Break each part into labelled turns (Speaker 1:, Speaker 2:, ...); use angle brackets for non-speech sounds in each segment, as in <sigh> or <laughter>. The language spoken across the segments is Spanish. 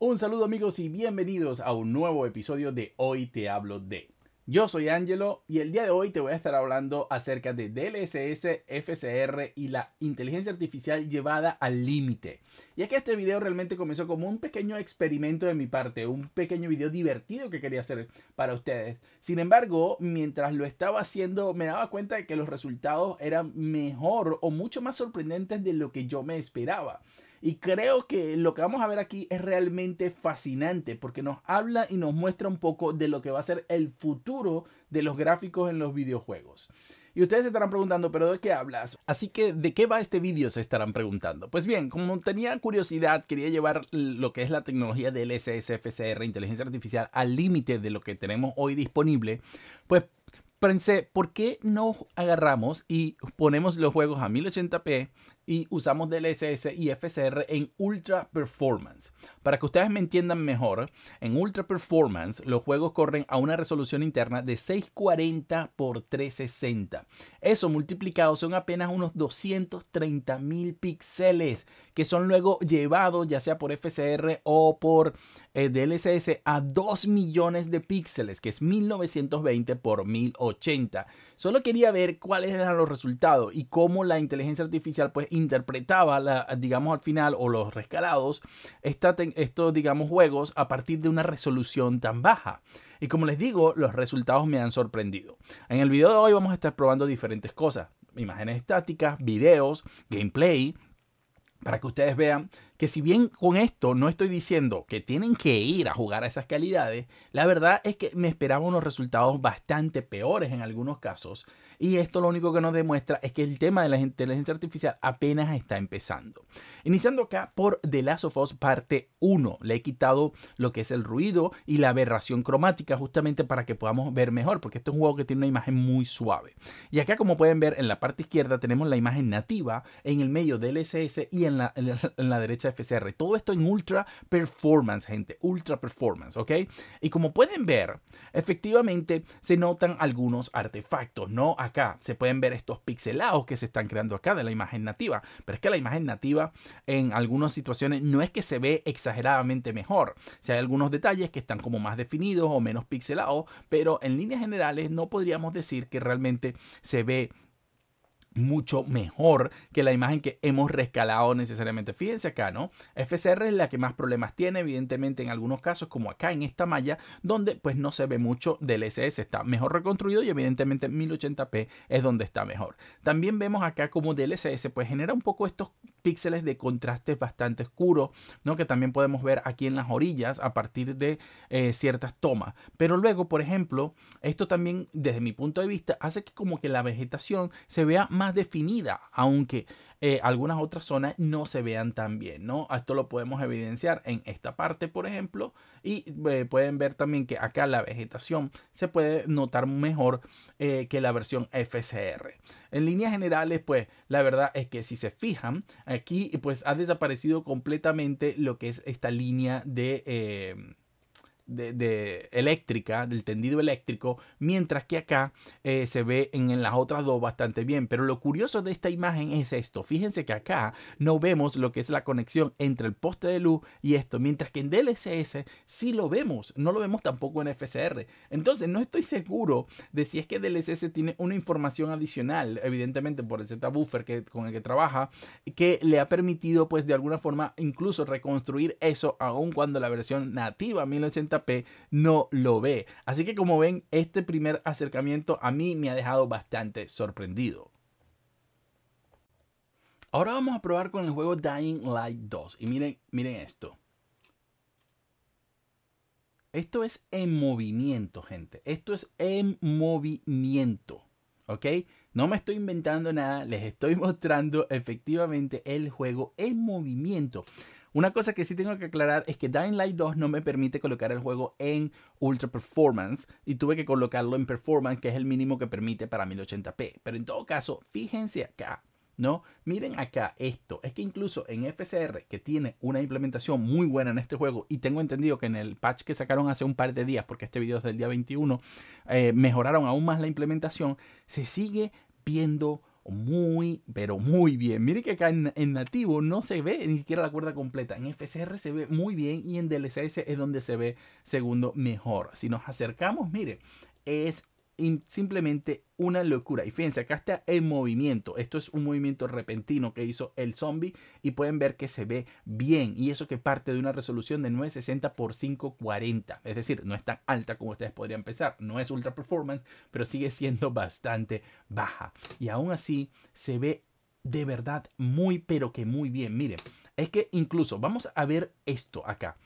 Speaker 1: Un saludo amigos y bienvenidos a un nuevo episodio de Hoy te hablo de. Yo soy Angelo y el día de hoy te voy a estar hablando acerca de DLSS, FCR y la inteligencia artificial llevada al límite. Y es que este video realmente comenzó como un pequeño experimento de mi parte, un pequeño video divertido que quería hacer para ustedes. Sin embargo, mientras lo estaba haciendo me daba cuenta de que los resultados eran mejor o mucho más sorprendentes de lo que yo me esperaba. Y creo que lo que vamos a ver aquí es realmente fascinante porque nos habla y nos muestra un poco de lo que va a ser el futuro de los gráficos en los videojuegos. Y ustedes se estarán preguntando, ¿pero de qué hablas? Así que, ¿de qué va este vídeo? Se estarán preguntando. Pues bien, como tenía curiosidad, quería llevar lo que es la tecnología del SSFCR, inteligencia artificial, al límite de lo que tenemos hoy disponible, pues pensé, ¿por qué no agarramos y ponemos los juegos a 1080p y usamos DLSS y FSR en Ultra Performance. Para que ustedes me entiendan mejor, en Ultra Performance los juegos corren a una resolución interna de 640 x 360. Eso multiplicado son apenas unos 230 mil píxeles que son luego llevados ya sea por FSR o por eh, DLSS a 2 millones de píxeles, que es 1920 por 1080. Solo quería ver cuáles eran los resultados y cómo la inteligencia artificial pues interpretaba, digamos al final, o los rescalados, estos, digamos, juegos a partir de una resolución tan baja. Y como les digo, los resultados me han sorprendido. En el video de hoy vamos a estar probando diferentes cosas. Imágenes estáticas, videos, gameplay, para que ustedes vean que si bien con esto no estoy diciendo que tienen que ir a jugar a esas calidades, la verdad es que me esperaba unos resultados bastante peores en algunos casos y esto lo único que nos demuestra es que el tema de la inteligencia artificial apenas está empezando. Iniciando acá por The Last of Us parte 1. Le he quitado lo que es el ruido y la aberración cromática justamente para que podamos ver mejor, porque este es un juego que tiene una imagen muy suave. Y acá como pueden ver en la parte izquierda tenemos la imagen nativa, en el medio del SS y en la, en la, derecha FCR. Todo esto en ultra performance, gente, ultra performance, ¿ok? Y como pueden ver, efectivamente se notan algunos artefactos, ¿no? acá. Se pueden ver estos pixelados que se están creando acá de la imagen nativa. Pero es que la imagen nativa en algunas situaciones no es que se ve exageradamente mejor. Si hay algunos detalles que están como más definidos o menos pixelados, pero en líneas generales no podríamos decir que realmente se ve mucho mejor que la imagen que hemos rescalado necesariamente. Fíjense acá, ¿no? FCR es la que más problemas tiene, evidentemente en algunos casos, como acá en esta malla, donde pues no se ve mucho del SS, está mejor reconstruido y evidentemente 1080p es donde está mejor. También vemos acá como DLSS pues genera un poco estos píxeles de contraste bastante oscuro, ¿no? que también podemos ver aquí en las orillas a partir de eh, ciertas tomas. Pero luego, por ejemplo, esto también desde mi punto de vista hace que como que la vegetación se vea más definida, aunque eh, algunas otras zonas no se vean tan bien, ¿no? Esto lo podemos evidenciar en esta parte, por ejemplo, y eh, pueden ver también que acá la vegetación se puede notar mejor eh, que la versión FCR. En líneas generales, pues la verdad es que si se fijan, aquí pues ha desaparecido completamente lo que es esta línea de de, eléctrica, del tendido eléctrico, mientras que acá eh, se ve en, las otras dos bastante bien. Pero lo curioso de esta imagen es esto. Fíjense que acá no vemos lo que es la conexión entre el poste de luz y esto, mientras que en DLSS sí lo vemos. No lo vemos tampoco en FCR. Entonces no estoy seguro de si es que DLSS tiene una información adicional, evidentemente por el Z-Buffer con el que trabaja, que le ha permitido pues de alguna forma incluso reconstruir eso aun cuando la versión nativa 1080 no lo ve. Así que como ven, este primer acercamiento a mí me ha dejado bastante sorprendido. Ahora vamos a probar con el juego Dying Light 2. Y miren, miren esto. Esto es en movimiento, gente. Esto es en movimiento. ¿Ok? No me estoy inventando nada. Les estoy <laughs> mostrando efectivamente el juego en movimiento. Una cosa que sí tengo que aclarar es que Dying Light 2 no me permite colocar el juego en Ultra Performance y tuve que colocarlo en Performance, que es el mínimo que permite para 1080p. Pero en todo caso, fíjense acá. ¿no? Miren acá esto. Es que incluso en FCR, que tiene una implementación muy buena en este juego, y tengo entendido que en el patch que sacaron hace un par de días, porque este video es del día 21, eh, mejoraron aún más la implementación, se sigue viendo muy, pero muy bien. Mire que acá en, nativo no se ve ni siquiera la cuerda completa. En FCR se ve muy bien y en DLSS es donde se ve segundo mejor. Si nos acercamos, mire, es simplemente una locura. Y fíjense, acá está el movimiento. Esto es un movimiento repentino que hizo el zombie y pueden ver que se ve bien. Y eso que parte de una resolución de 960 x 540. Es decir, no es tan alta como ustedes podrían pensar. No es ultra performance, pero sigue siendo <laughs> bastante baja. Y aún así se ve de verdad muy, pero que muy bien. Miren, es que incluso vamos a ver esto acá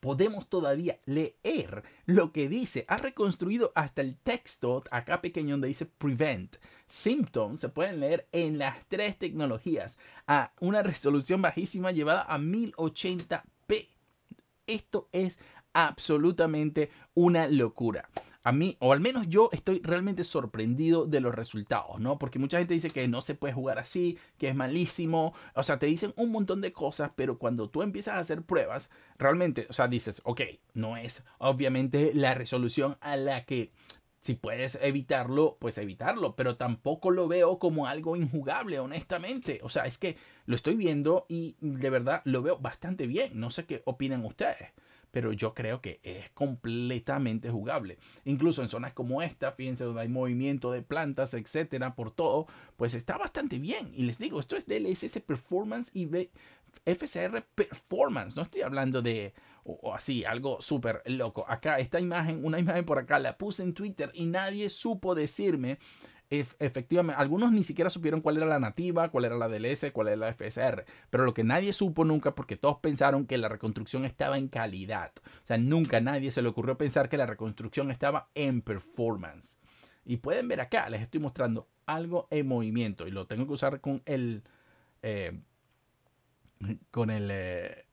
Speaker 1: podemos todavía leer lo que dice. Ha reconstruido hasta el texto acá pequeño donde dice prevent. Symptoms se pueden leer en las tres tecnologías a una resolución bajísima llevada a 1080p. Esto es absolutamente una locura a mí, o al menos yo estoy realmente sorprendido de los resultados, ¿no? Porque mucha gente dice que no se puede jugar así, que es malísimo, o sea, te dicen un montón de cosas, pero cuando tú empiezas a hacer pruebas, realmente, o sea, dices, ok, no es obviamente la resolución a la que si puedes evitarlo, pues evitarlo, pero tampoco lo veo como algo injugable, honestamente. O sea, es que lo estoy viendo y de verdad lo veo bastante bien. No sé qué opinan ustedes pero yo creo que es completamente jugable. Incluso en zonas como esta, fíjense donde hay movimiento de plantas, etcétera, por todo, pues está bastante bien. Y les digo, esto es DLSS Performance y FCR Performance. No estoy hablando de así, algo súper loco. Acá, esta imagen, una imagen por acá, la puse en Twitter y nadie supo decirme efectivamente, algunos ni siquiera supieron cuál era la nativa, cuál era la DLS, cuál era la FSR, pero lo que nadie supo nunca, porque todos pensaron que la reconstrucción estaba en calidad, o sea, nunca a nadie se le ocurrió pensar que la reconstrucción estaba en performance. Y pueden ver acá, les estoy mostrando algo en movimiento y lo tengo que usar con el... Eh, con el, eh,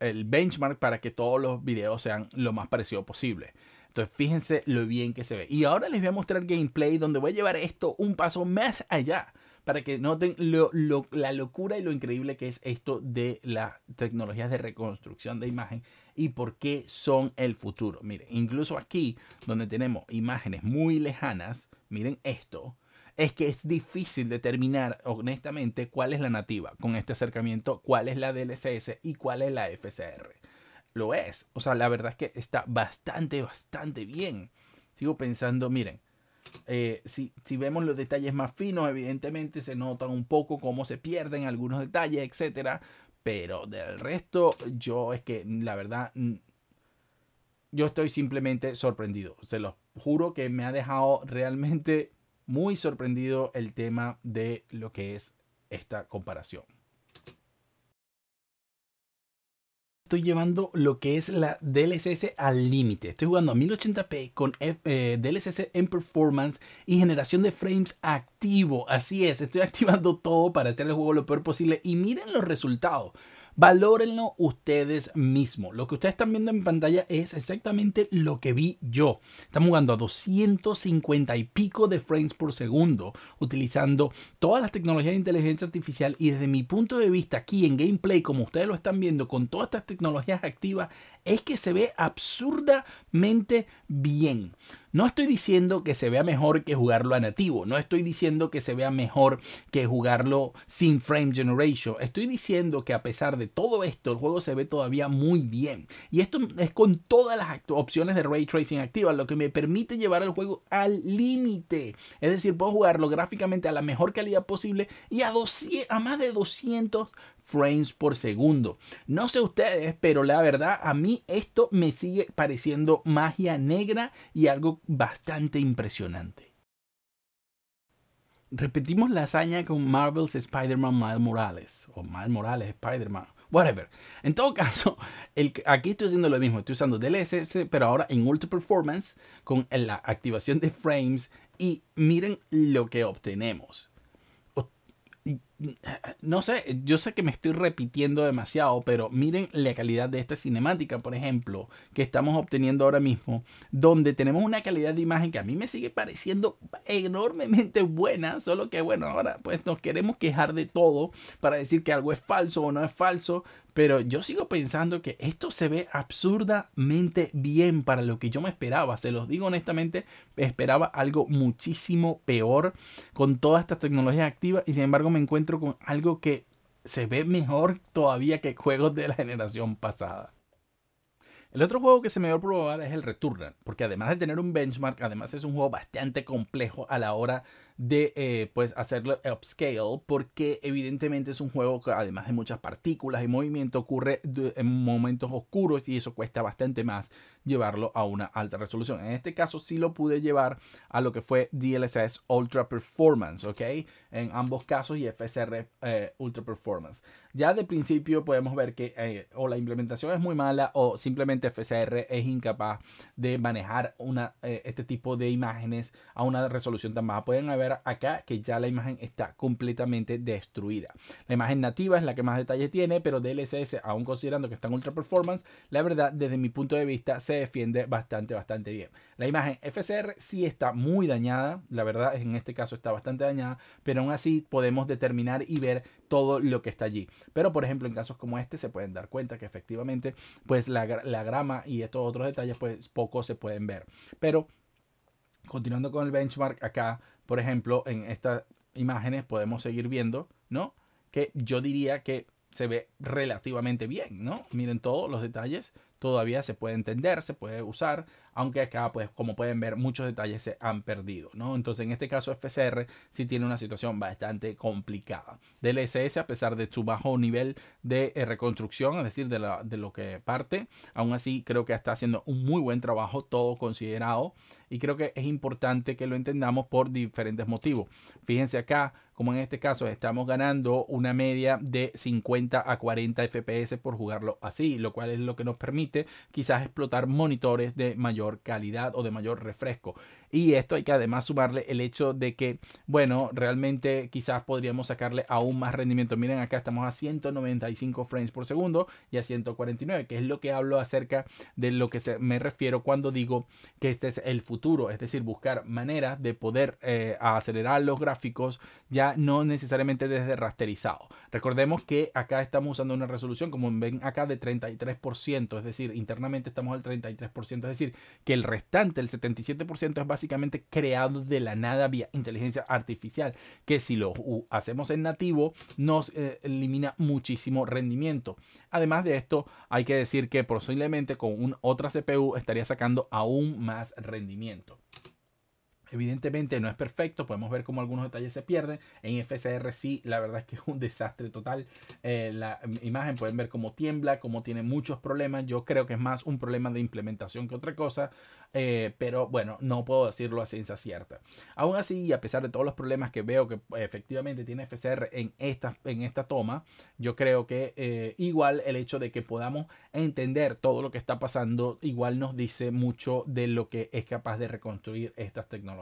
Speaker 1: el benchmark para que todos los videos sean lo más parecido posible. Entonces fíjense lo bien que se ve. Y ahora les voy a mostrar gameplay donde voy a llevar esto un paso más allá para que noten la locura y lo increíble que es esto de las tecnologías de reconstrucción de imagen y por qué son el futuro. Miren, incluso aquí donde tenemos imágenes muy lejanas, miren esto, es que es difícil determinar honestamente cuál es la nativa con este acercamiento, cuál es la DLSS y cuál es la FCR lo es. O sea, la verdad es que está bastante, bastante bien. Sigo pensando, miren, eh, si, si, vemos los detalles más finos, evidentemente se nota un poco cómo se pierden algunos detalles, etcétera. Pero del resto, yo es que la verdad, mm, yo estoy simplemente sorprendido. Se los juro que me ha dejado realmente muy sorprendido el tema de lo que es esta comparación. estoy llevando lo que es la DLSS al límite. Estoy jugando a 1080p con eh, DLSS en performance y generación de frames activo. Así es, estoy <laughs> activando todo para hacer el juego lo peor posible y miren los resultados. Valórenlo ustedes mismos. Lo que ustedes están viendo en pantalla es exactamente lo que vi yo. Estamos jugando a 250 y pico de frames por segundo, utilizando todas las tecnologías de inteligencia artificial y desde mi punto de vista aquí en gameplay, como ustedes lo están viendo, con todas estas tecnologías activas, es que se ve absurdamente bien. No estoy diciendo que se vea mejor que jugarlo a nativo, no estoy diciendo que se vea mejor que jugarlo sin frame generation, estoy diciendo que a pesar de todo esto el juego se ve todavía muy bien. Y esto es con todas las opciones de ray tracing activas, lo que me permite llevar el juego al límite. Es decir, puedo jugarlo gráficamente a la mejor calidad posible y a, más de 200 frames por segundo. No sé ustedes, pero la verdad a mí esto me sigue pareciendo magia negra y algo bastante impresionante. Repetimos la hazaña con Marvel's Spider-Man Miles Morales, o Miles Morales Spider-Man, whatever. En todo caso, <laughs> aquí estoy haciendo lo mismo, estoy usando DLSS, pero ahora en Ultra Performance con la activación de frames y miren lo que obtenemos no sé, yo sé que me estoy repitiendo demasiado, pero miren la calidad de esta cinemática, por ejemplo, que estamos obteniendo ahora mismo, donde tenemos una calidad de imagen que a mí me sigue pareciendo enormemente buena, solo que bueno, ahora pues nos queremos quejar de todo para decir que algo es falso o no es falso, pero yo sigo pensando que esto se ve absurdamente bien para lo que yo me esperaba. Se los digo honestamente, esperaba algo muchísimo peor con todas estas tecnologías activas y sin embargo me encuentro con algo que se ve mejor todavía que juegos de la generación pasada. El otro juego que se me va a probar es el Returnal, porque además de tener un benchmark, además es un juego bastante complejo a la hora de eh, pues hacerlo upscale porque evidentemente es un juego que además de muchas partículas y movimiento ocurre en momentos oscuros y eso cuesta bastante más llevarlo a una alta resolución. En este caso si lo pude llevar a lo que fue DLSS Ultra Performance, ¿ok? En ambos casos y FSR eh, Ultra Performance. Ya de principio podemos ver que eh, o la implementación es muy mala o simplemente FSR es incapaz de manejar una, este tipo de imágenes a una resolución tan baja. Pueden haber acá que ya la imagen está completamente destruida. La imagen nativa es la que más detalle tiene, pero DLSS, aún considerando que está en ultra performance, la verdad, desde mi punto de vista, se defiende bastante, bastante bien. La imagen FCR sí está muy dañada, la verdad, en este caso está bastante dañada, pero aún así podemos determinar y ver todo lo que está allí. Pero, por ejemplo, en casos como este, se pueden dar cuenta que efectivamente, pues la, la grama y estos otros detalles, pues poco se pueden ver. Pero Continuando con el benchmark acá, por ejemplo, en estas imágenes podemos seguir viendo, ¿no? Que yo diría que se ve relativamente bien, ¿no? Miren todos los detalles, todavía se puede entender, se puede usar, aunque acá, pues, como pueden ver, muchos detalles se han perdido, ¿no? Entonces, en este caso, FCR sí tiene una situación bastante complicada. DLSS, a pesar de su bajo nivel de eh, reconstrucción, es decir, de, la, de lo que parte, aún así creo que está haciendo un muy buen trabajo, todo considerado y creo que es importante que lo entendamos por diferentes motivos. Fíjense acá, como en este caso estamos ganando una media de 50 a 40 FPS por jugarlo así, lo cual es lo que nos permite quizás explotar monitores de mayor calidad o de mayor refresco. Y esto hay que además sumarle el hecho de que, bueno, realmente quizás podríamos sacarle aún más rendimiento. Miren, acá estamos a 195 frames por segundo y a 149, que es lo que hablo acerca de lo que se me refiero cuando digo que este es el futuro es decir, buscar maneras de poder eh, acelerar los gráficos ya no necesariamente desde rasterizado. Recordemos que acá estamos usando una resolución, como ven acá, de 33%, es decir, internamente estamos al 33%, es decir, que el restante, el 77%, es básicamente creado de la nada vía inteligencia artificial, que si lo hacemos en nativo nos eh, elimina muchísimo rendimiento. Además de esto, hay que decir que posiblemente con un, otra CPU estaría sacando aún más rendimiento. Evidentemente no es perfecto, podemos ver cómo algunos detalles se pierden. En FCR sí, la verdad es que es un desastre total. Eh, la imagen pueden ver cómo tiembla, cómo tiene muchos problemas. Yo creo que es más un problema de implementación que otra cosa, eh, pero bueno, no puedo decirlo a ciencia cierta. Aún así, a pesar de todos los problemas que veo que eh, efectivamente tiene FCR en esta, en esta toma, yo creo que igual el hecho de que podamos entender todo lo que está pasando, igual nos dice mucho de lo que es capaz de reconstruir estas tecnologías.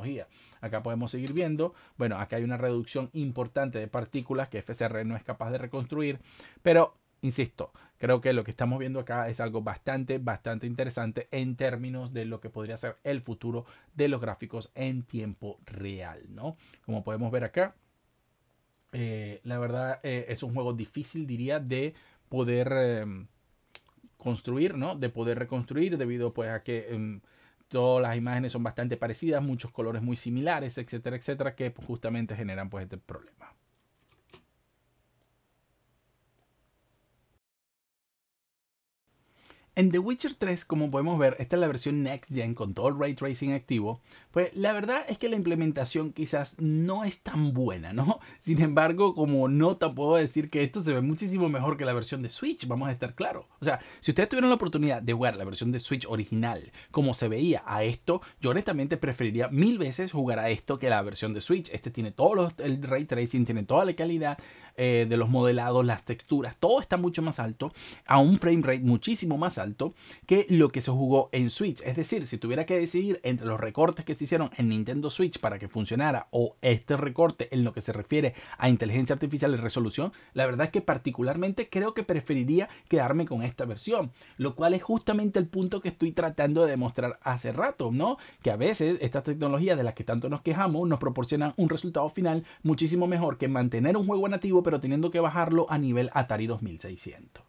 Speaker 1: Acá podemos seguir viendo, bueno, acá hay una reducción importante de partículas que FCR no es capaz de reconstruir, pero insisto, creo que lo que estamos viendo acá es algo bastante, bastante interesante en términos de lo que podría ser el futuro de los gráficos en tiempo real, ¿no? Como podemos ver acá, eh, la verdad eh, es un juego difícil, diría, de poder em, construir, ¿no? De poder reconstruir debido pues a que em, todas las imágenes son bastante parecidas, muchos colores muy similares, etcétera, etcétera, que justamente generan pues este problema. En The Witcher 3, como podemos ver, esta es la versión Next Gen con todo el ray tracing activo, pues la verdad es que la implementación quizás no es tan buena, ¿no? <laughs> Sin embargo, como nota puedo decir que esto se ve muchísimo mejor que la versión de Switch, vamos a estar claros. O sea, si ustedes tuvieron la oportunidad de jugar la versión de Switch original, como se veía a esto, yo honestamente preferiría mil veces jugar a esto que la versión de Switch. Este tiene todo el ray tracing, tiene toda la calidad, eh, de los modelados, las texturas, todo está mucho más alto, a un frame rate muchísimo más alto que lo que se jugó en Switch. Es decir, si tuviera que decidir entre los recortes que se hicieron en Nintendo Switch para que funcionara o este recorte en lo que se refiere a inteligencia artificial y resolución, la verdad es que particularmente creo que preferiría quedarme con esta versión, lo cual es justamente el punto que estoy tratando de demostrar hace rato, ¿no? Que a veces estas tecnologías de las que tanto nos quejamos nos proporcionan un resultado final muchísimo mejor que mantener un juego nativo pero teniendo que bajarlo a nivel Atari 2600.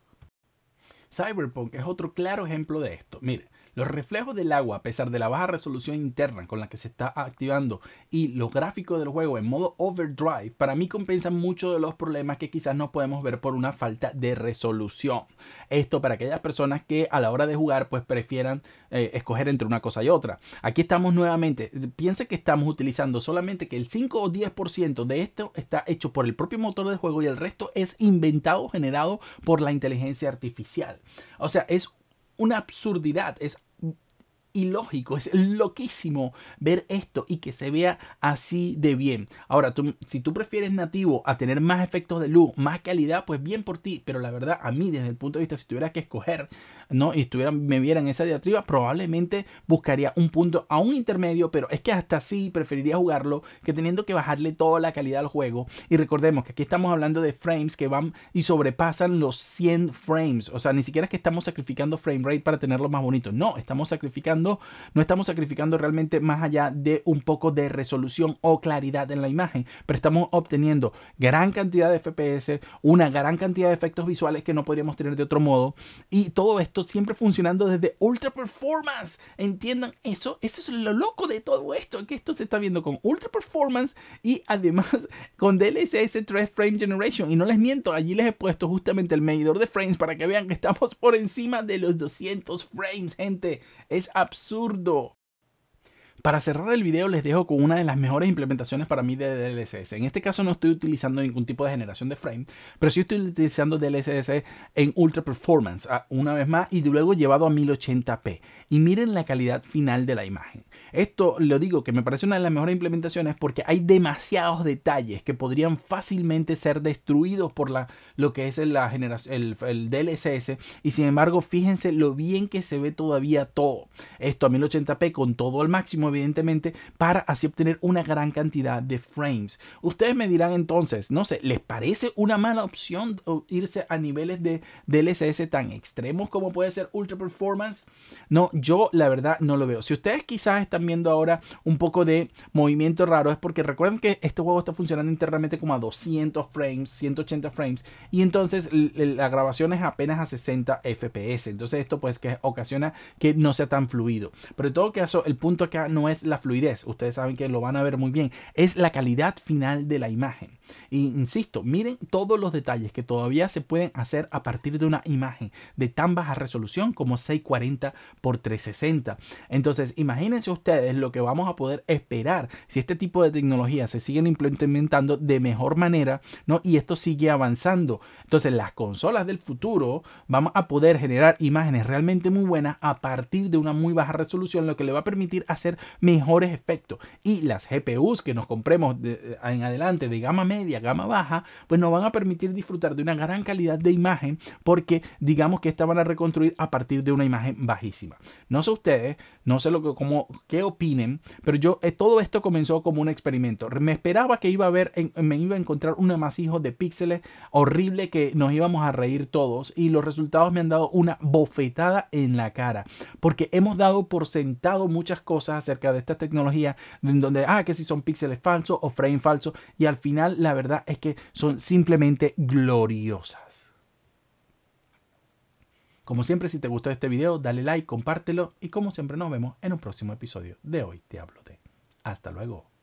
Speaker 1: Cyberpunk es otro claro ejemplo de esto. Mire, los reflejos del agua, a pesar de la baja resolución interna con la que se está activando y los gráficos del juego en modo overdrive, para mí compensan mucho de los problemas que quizás no podemos ver por una falta de resolución. Esto para aquellas personas que a la hora de jugar pues prefieran eh, escoger entre una cosa y otra. Aquí estamos nuevamente, piensa que estamos utilizando solamente que el 5 o 10% de esto está hecho por el propio motor de juego y el resto es inventado, generado por la inteligencia artificial. O sea, es una absurdidad, es ilógico, es loquísimo ver esto y que se vea así de bien. Ahora, tú, si tú prefieres nativo a tener más efectos de luz, más calidad, pues bien por ti, pero la verdad a mí desde el punto de vista, si tuviera que escoger, ¿no? Y me vieran esa diatriba, probablemente buscaría un punto a un intermedio, pero es que hasta así preferiría jugarlo que teniendo que bajarle toda la calidad al juego. Y recordemos que aquí estamos hablando de frames que van y sobrepasan los 100 frames, o sea, ni siquiera es que estamos sacrificando frame rate para tenerlo más bonito, no, estamos sacrificando no estamos sacrificando realmente más allá de un poco de resolución o claridad en la imagen, pero estamos obteniendo gran cantidad de FPS, una gran cantidad de efectos visuales que no podríamos tener de otro modo y todo esto siempre funcionando desde ultra performance. Entiendan eso, eso es lo loco de todo esto, que esto se está viendo con ultra performance y además <laughs> con DLSS 3 frame generation y no les miento, allí les he puesto justamente el medidor de frames para que vean que estamos por encima de los 200 frames, gente. Es absurdo absurdo para cerrar el video les dejo con una de las mejores implementaciones para mí de DLSS. En este caso no estoy utilizando ningún tipo de generación de frame, pero sí estoy utilizando DLSS en Ultra Performance ah, una vez más y luego llevado a 1080p. Y miren la calidad final de la imagen. Esto lo digo que me parece una de las mejores implementaciones porque hay demasiados detalles que podrían fácilmente ser destruidos por la, lo que es la generación, el, el DLSS y sin embargo fíjense lo bien que se ve todavía todo. Esto a 1080p con todo al máximo evidentemente, para así obtener una gran cantidad de frames. Ustedes me dirán entonces, no sé, ¿les parece una mala opción irse a niveles de DLSS tan extremos como puede ser Ultra Performance? No, yo la verdad no lo veo. Si ustedes quizás están viendo ahora un poco de movimiento raro, es porque recuerden que este juego está funcionando internamente como a 200 frames, 180 frames, y entonces la grabación es apenas a 60 FPS. Entonces esto pues que ocasiona que no sea tan fluido. Pero en todo caso, el punto acá no no es la fluidez, ustedes saben que lo van a ver muy bien, es la calidad final de la imagen. insisto, miren todos los detalles que todavía se pueden hacer a partir de una imagen de tan baja resolución como 640 por 360. Entonces, imagínense ustedes lo que vamos a poder esperar si este tipo de tecnologías se siguen implementando de mejor manera, ¿no? Y esto sigue avanzando. Entonces, las consolas del futuro vamos a poder generar imágenes realmente muy buenas a partir de una muy baja resolución, lo que le va a permitir hacer mejores efectos. Y las GPUs que nos compremos eh, en adelante de gama media, gama baja, pues nos van a permitir disfrutar de una gran calidad de imagen porque digamos que esta van a reconstruir a partir de una imagen bajísima. No sé ustedes, no sé lo que, como, qué opinen, pero yo eh, todo esto comenzó como un experimento. Me esperaba que iba a ver, me iba a encontrar un amasijo de píxeles horrible que nos íbamos a reír todos y los resultados me han dado una bofetada en la cara porque hemos dado por sentado muchas cosas de esta tecnología, en donde, ah, que si son píxeles falsos o frame falsos, y al final la verdad es que son simplemente gloriosas. Como siempre, si te gustó este video, dale like, compártelo y como siempre nos vemos en un próximo episodio de Hoy Te Hablo de. Hasta luego.